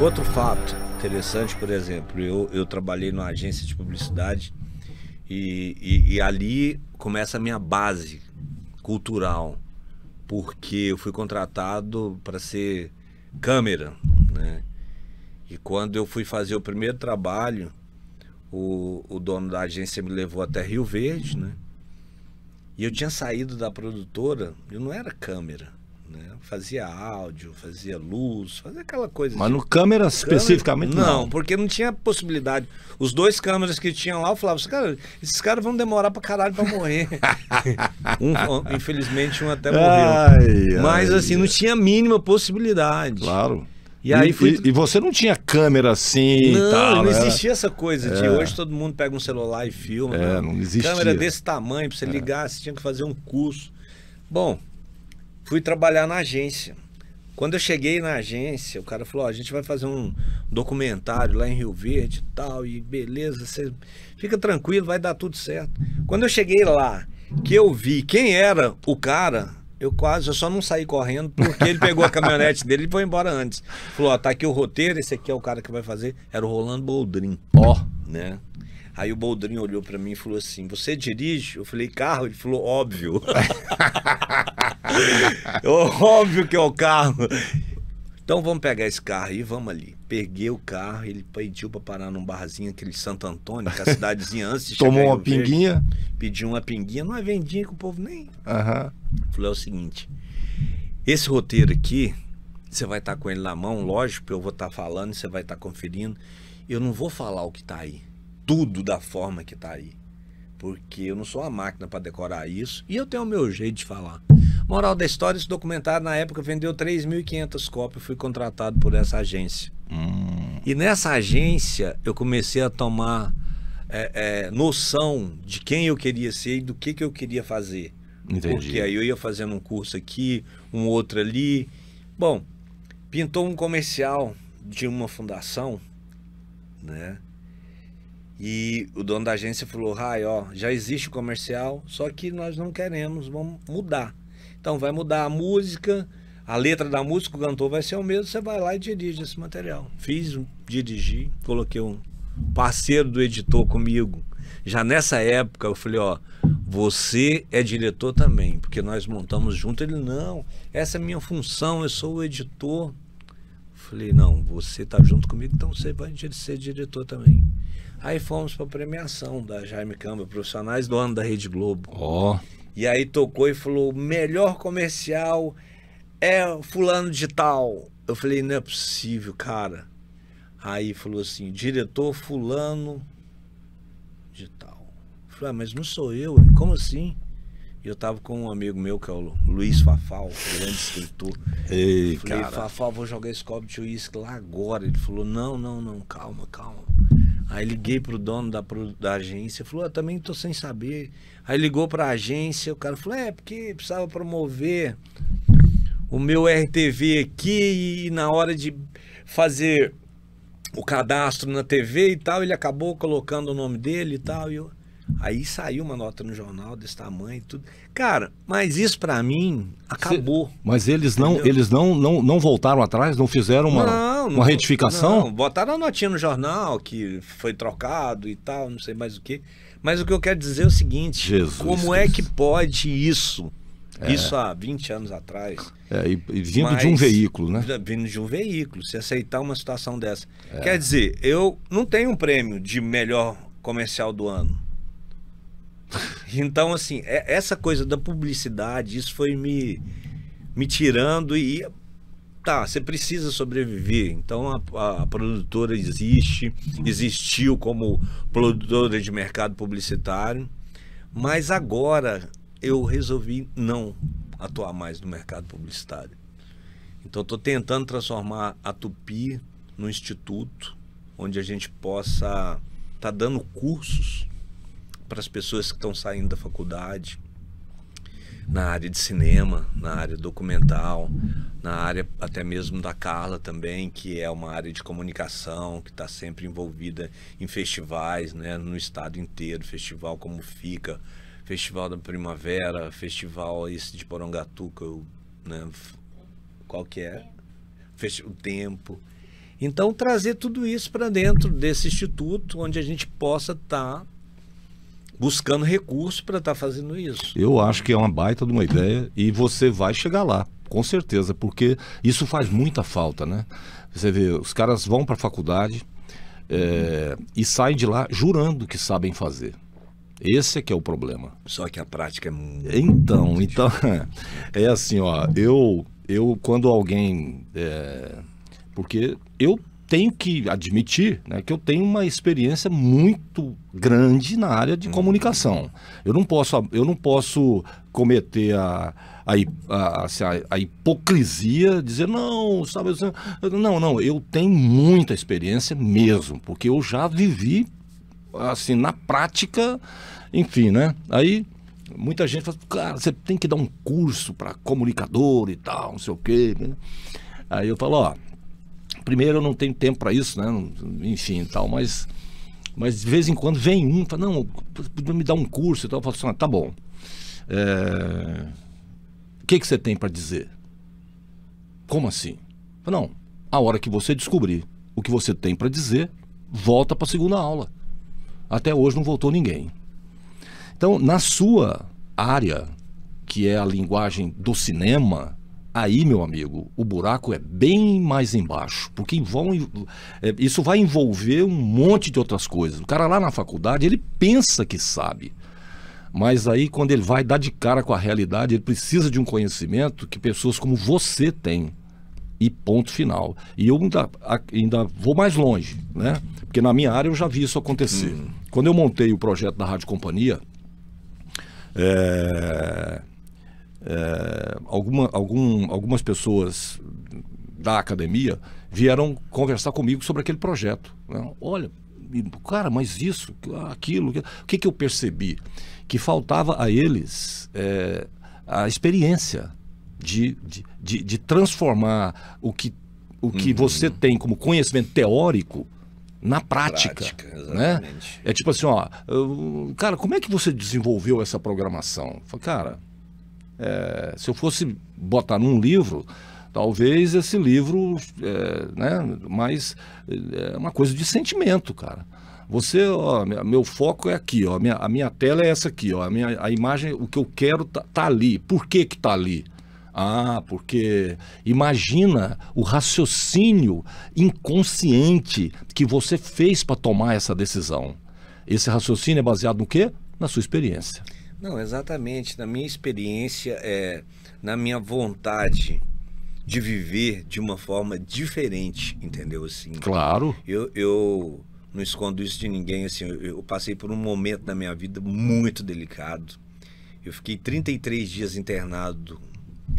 Outro fato interessante, por exemplo, eu, eu trabalhei numa agência de publicidade e, e, e ali começa a minha base cultural, porque eu fui contratado para ser câmera, né? E quando eu fui fazer o primeiro trabalho, o, o dono da agência me levou até Rio Verde, né? E eu tinha saído da produtora, eu não era câmera. Né? Fazia áudio, fazia luz, fazia aquela coisa. Mas de... no câmera, câmera especificamente não, não. porque não tinha possibilidade. Os dois câmeras que tinham lá, eu falava assim, cara, esses caras vão demorar pra caralho pra morrer. um, infelizmente, um até morreu. Ai, Mas ai, assim, não tinha mínima possibilidade. Claro. E, aí e, fui... e, você não tinha câmera assim não, e tal, Não, né? existia essa coisa de é. hoje todo mundo pega um celular e filma. É, né? não existia. Câmera desse tamanho, pra você é. ligar, você tinha que fazer um curso. Bom, fui trabalhar na agência. Quando eu cheguei na agência, o cara falou: oh, a gente vai fazer um documentário lá em Rio Verde e tal, e beleza, você fica tranquilo, vai dar tudo certo. Quando eu cheguei lá, que eu vi quem era o cara, eu quase, eu só não saí correndo, porque ele pegou a caminhonete dele e foi embora antes. Falou: oh, tá aqui o roteiro, esse aqui é o cara que vai fazer. Era o Rolando Boldrin. Ó, oh. né? Aí o Boldrin olhou para mim e falou assim: Você dirige? Eu falei: Carro? Ele falou: Óbvio. Óbvio que é o carro. Então vamos pegar esse carro e vamos ali. Peguei o carro, ele pediu para parar num barzinho, aquele Santo Antônio, que é a cidadezinha antes Tomou uma pinguinha? Verde, pediu uma pinguinha, não é vendinha que o povo nem. Aham. Uhum. Falei é o seguinte: esse roteiro aqui, você vai estar tá com ele na mão, lógico, eu vou estar tá falando, você vai estar tá conferindo. Eu não vou falar o que tá aí. Tudo da forma que tá aí. Porque eu não sou uma máquina para decorar isso. E eu tenho o meu jeito de falar. Moral da história, esse documentário na época vendeu 3.500 cópias, fui contratado por essa agência. Hum. E nessa agência eu comecei a tomar é, é, noção de quem eu queria ser e do que, que eu queria fazer. Entendi. Porque aí eu ia fazendo um curso aqui, um outro ali. Bom, pintou um comercial de uma fundação, né? E o dono da agência falou: Rai, ó, já existe o comercial, só que nós não queremos, vamos mudar. Então vai mudar a música, a letra da música, o cantor vai ser o mesmo, você vai lá e dirige esse material. Fiz, dirigi, coloquei um parceiro do editor comigo. Já nessa época eu falei, ó, você é diretor também, porque nós montamos junto. Ele, não, essa é minha função, eu sou o editor. Falei, não, você tá junto comigo, então você vai ser diretor também. Aí fomos para a premiação da Jaime Câmara Profissionais do ano da Rede Globo. Ó. Oh. E aí tocou e falou: melhor comercial é fulano de tal. Eu falei, não é possível, cara. Aí falou assim, diretor fulano de tal. Eu falei, ah, mas não sou eu, como assim? E eu tava com um amigo meu, que é o Luiz Fafal, grande escritor. Ei, falei, cara. Fafal, vou jogar esse copo de uísque lá agora. Ele falou, não, não, não, calma, calma. Aí liguei pro dono da, da agência, falou, eu ah, também tô sem saber. Aí ligou pra agência, o cara falou, é, porque precisava promover o meu RTV aqui e na hora de fazer o cadastro na TV e tal, ele acabou colocando o nome dele e tal. E eu... Aí saiu uma nota no jornal desse tamanho e tudo. Cara, mas isso para mim acabou. Mas eles não, eles não, não, não voltaram atrás, não fizeram uma. Não, não, uma retificação? Não, botaram a notinha no jornal que foi trocado e tal, não sei mais o que. Mas o que eu quero dizer é o seguinte: Jesus como é que pode isso? É. Isso há 20 anos atrás. É, e, e vindo mas, de um veículo, né? Vindo de um veículo, se aceitar uma situação dessa. É. Quer dizer, eu não tenho um prêmio de melhor comercial do ano. Então, assim, é, essa coisa da publicidade, isso foi me, me tirando e tá, você precisa sobreviver. Então a, a, produtora existe, existiu como produtora de mercado publicitário, mas agora eu resolvi não atuar mais no mercado publicitário. Então estou tentando transformar a Tupi num instituto onde a gente possa estar tá dando cursos para as pessoas que estão saindo da faculdade, na área de cinema, na área documental, na área até mesmo da Carla também, que é uma área de comunicação, que está sempre envolvida em festivais, né, no estado inteiro, festival como fica, Festival da Primavera, festival esse de Porongatuca, né, qual que é? O tempo. Então trazer tudo isso para dentro desse instituto onde a gente possa estar tá buscando recursos para estar tá fazendo isso. Eu acho que é uma baita de uma ideia e você vai chegar lá, com certeza, porque isso faz muita falta, né? Você vê, os caras vão para a faculdade é, e saem de lá jurando que sabem fazer. Esse é que é o problema. Só que a prática é muito Então, muito então é assim, ó, eu eu quando alguém é, porque eu tenho que admitir né, que eu tenho uma experiência muito grande na área de hum. comunicação. Eu não posso, eu não posso cometer a, a, assim, a, a hipocrisia, dizer, não, sabe, não, não, eu tenho muita experiência mesmo, porque eu já vivi, assim, na prática, enfim, né? Aí muita gente fala, cara, você tem que dar um curso para comunicador e tal, não sei o quê. Né. Aí eu falo, ó Primeiro, eu não tenho tempo para isso, né? Enfim, tal, mas mas de vez em quando vem um, fala, não, podia me dar um curso e tal, eu falo assim, ah, tá bom. É... O que que você tem para dizer? Como assim? Falo, não, a hora que você descobrir o que você tem para dizer, volta para a segunda aula. Até hoje não voltou ninguém. Então, na sua área, que é a linguagem do cinema, Aí, meu amigo, o buraco é bem mais embaixo, porque vão, é, isso vai envolver um monte de outras coisas. O cara lá na faculdade, ele pensa que sabe. Mas aí, quando ele vai dar de cara com a realidade, ele precisa de um conhecimento que pessoas como você têm. E ponto final. E eu ainda, ainda vou mais longe, né? Porque na minha área eu já vi isso acontecer. Hum. Quando eu montei o projeto da Rádio Companhia, é é, alguma, algum, algumas pessoas da academia vieram conversar comigo sobre aquele projeto. Né? Olha, cara, mas isso, aquilo, o que, que eu percebi? Que faltava a eles é, a experiência de, de, de, de, transformar o que, o que uhum. você tem como conhecimento teórico na prática, prática né? É tipo assim, ó, cara, como é que você desenvolveu essa programação? Falei, cara, é, se eu fosse botar num livro, talvez esse livro, é, né, mas é, é uma coisa de sentimento, cara. Você, ó, meu foco é aqui, ó, minha, a minha tela é essa aqui, ó, a, minha, a imagem, o que eu quero tá, tá ali. Por que que tá ali? Ah, porque imagina o raciocínio inconsciente que você fez para tomar essa decisão. Esse raciocínio é baseado no quê? Na sua experiência. Não, exatamente. Na minha experiência, é, na minha vontade de viver de uma forma diferente, entendeu? Assim, claro. Eu, eu não escondo isso de ninguém. Assim, eu, eu passei por um momento na minha vida muito delicado. Eu fiquei 33 dias internado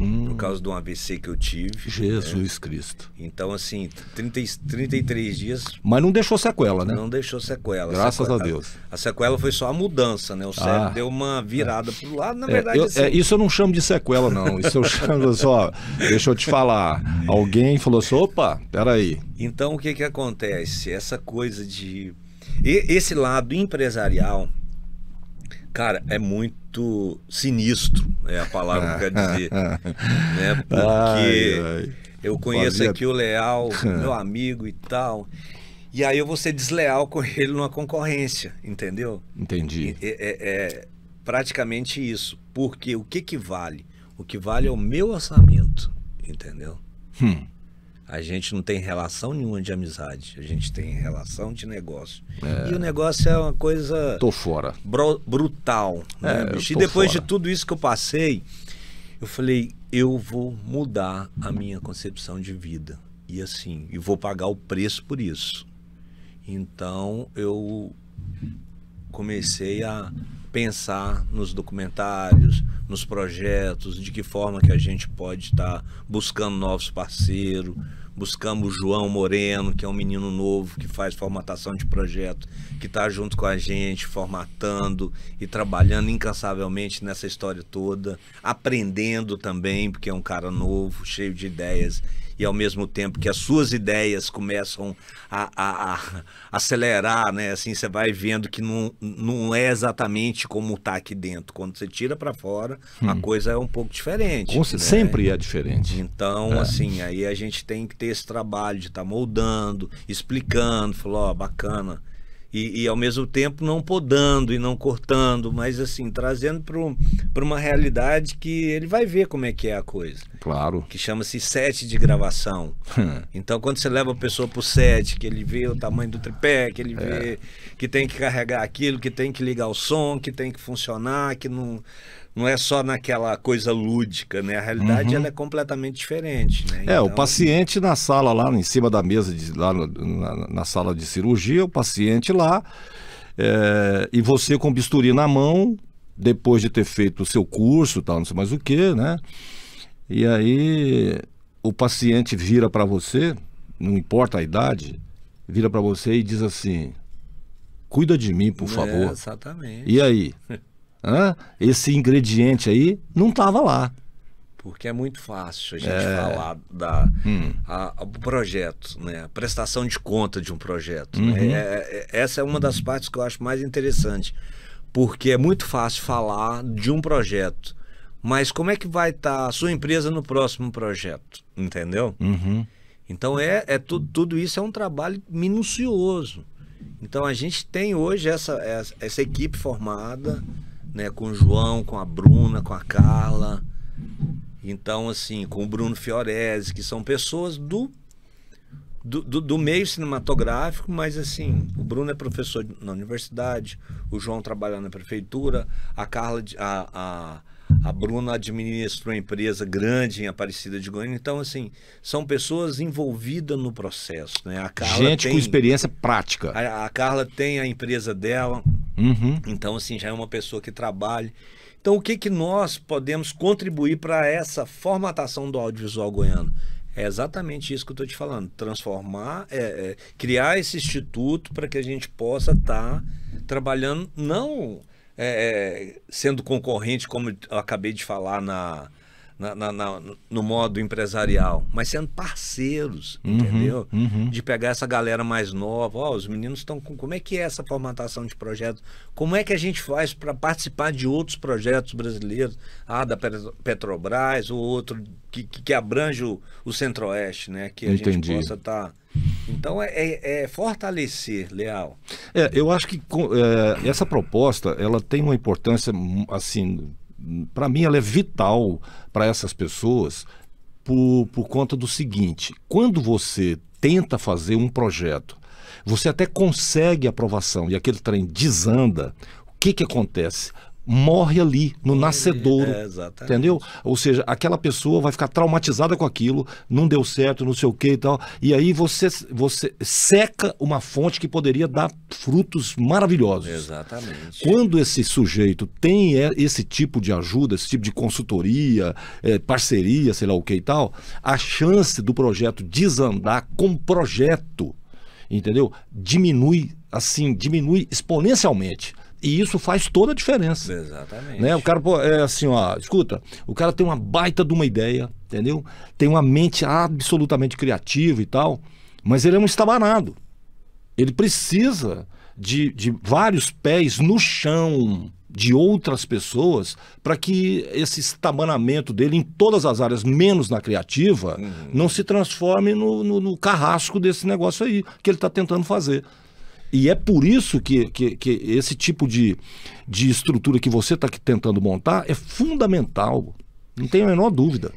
hum. por causa de um AVC que eu tive. Né? Jesus né? Cristo. Então, assim, 30, 33 dias. Mas não deixou sequela, né? Não deixou sequela. Graças sequela, a Deus. A, a, sequela foi só a mudança, né? O ah. cérebro ah. deu uma virada pro lado, na é, verdade. eu, assim... é, isso eu não chamo de sequela, não. Isso eu chamo só. deixa eu te falar. Alguém falou assim: opa, peraí. Então, o que que acontece? Essa coisa de. E, esse lado empresarial, cara, é muito muito sinistro, é a palavra que eu quero dizer. né? Porque ai, ai. eu conheço Fazia... aqui o Leal, meu amigo e tal. E aí eu vou ser desleal com ele numa concorrência, entendeu? Entendi. É, é, é praticamente isso. Porque o que, que vale? O que vale é o meu orçamento, entendeu? Hum. A gente não tem relação nenhuma de amizade, a gente tem relação de negócio. É. E o negócio é uma coisa. Tô fora. Bro, brutal. Né, é, e depois fora. de tudo isso que eu passei, eu falei: eu vou mudar a minha concepção de vida. E assim, e vou pagar o preço por isso. Então eu comecei a pensar nos documentários, nos projetos, de que forma que a gente pode estar buscando novos parceiros. Buscamos o João Moreno, que é um menino novo que faz formatação de projeto, que está junto com a gente, formatando e trabalhando incansavelmente nessa história toda, aprendendo também, porque é um cara novo, cheio de ideias e ao mesmo tempo que as suas ideias começam a, a, a acelerar, né? Assim você vai vendo que não, não é exatamente como está aqui dentro. Quando você tira para fora, hum. a coisa é um pouco diferente. Com, né? Sempre é diferente. Então, é. assim, aí a gente tem que ter esse trabalho de estar tá moldando, explicando, falou, oh, bacana e, e, ao mesmo tempo não podando e não cortando, mas assim, trazendo para uma realidade que ele vai ver como é que é a coisa. Claro. Que chama-se set de gravação. Então, quando você leva a pessoa para o set, que ele vê o tamanho do tripé, que ele é. vê que tem que carregar aquilo, que tem que ligar o som, que tem que funcionar, que não não é só naquela coisa lúdica, né? A realidade uhum. ela é completamente diferente, né? É, então... o paciente na sala lá, em cima da mesa, de, lá na, na, sala de cirurgia, o paciente lá, é, e você com bisturi na mão, depois de ter feito o seu curso, tal, não sei mais o que, né? E aí o paciente vira para você, não importa a idade, vira para você e diz assim: cuida de mim, por é, favor. É, exatamente. E aí? esse ingrediente aí não estava lá. Porque é muito fácil a gente é... falar da hum. a, o projeto, né? A prestação de conta de um projeto. Né? Uhum. Né? É, essa é uma das partes que eu acho mais interessante. Porque é muito fácil falar de um projeto. Mas como é que vai estar tá a sua empresa no próximo projeto? Entendeu? Uhum. Então é, é tudo, tudo isso é um trabalho minucioso. Então a gente tem hoje essa, essa, essa equipe formada né, com o João, com a Bruna, com a Carla. Então, assim, com o Bruno Fioresi, que são pessoas do, do, do, do meio cinematográfico, mas assim, o Bruno é professor na universidade, o João trabalha na prefeitura, a Carla, a, a, a Bruna administra uma empresa grande em Aparecida de Goiânia. Então, assim, são pessoas envolvidas no processo. Né? A Carla Gente tem, com experiência prática. A, a Carla tem a empresa dela, Uhum. Então, assim, já é uma pessoa que trabalha. Então, o que, que nós podemos contribuir para essa formatação do audiovisual goiano? É exatamente isso que eu estou te falando. Transformar, é, é, criar esse instituto para que a gente possa estar tá trabalhando, não é, é, sendo concorrente, como eu acabei de falar na, na, na, na, no modo empresarial, mas sendo parceiros, uhum, entendeu? Uhum. De pegar essa galera mais nova, ó, oh, os meninos estão com. Como é que é essa formatação de projeto? Como é que a gente faz para participar de outros projetos brasileiros? Ah, da Petrobras, ou outro que, que abrange o, o Centro-Oeste, né? Que a Entendi. gente possa estar. Tá... Então é, é, é, fortalecer, Leal. É, eu acho que é, essa proposta ela tem uma importância hum, assim para mim, ela é vital para essas pessoas por, por conta do seguinte: quando você tenta fazer um projeto, você até consegue aprovação e aquele trem desanda, o que, que acontece? morre ali, no nascedouro. É, entendeu? Ou seja, aquela pessoa vai ficar traumatizada com aquilo, não deu certo, não sei o que e tal. E aí você, você seca uma fonte que poderia dar frutos maravilhosos. Exatamente. Quando esse sujeito tem esse tipo de ajuda, esse tipo de consultoria, é, parceria, sei lá o que e tal, a chance do projeto desandar com projeto, entendeu? Diminui assim, diminui exponencialmente. E isso faz toda a diferença. Exatamente. Né? O cara, pô, é assim, ó, escuta, o cara tem uma baita de uma ideia, entendeu? Tem uma mente absolutamente criativa e tal, mas ele é um estabanado. Ele precisa de, de vários pés no chão de outras pessoas para que esse estabanamento dele em todas as áreas, menos na criativa, uhum. não se transforme no, no, no carrasco desse negócio aí que ele está tentando fazer. E é por isso que, que, que esse tipo de, de estrutura que você está tentando montar é fundamental. Não tenho a menor dúvida.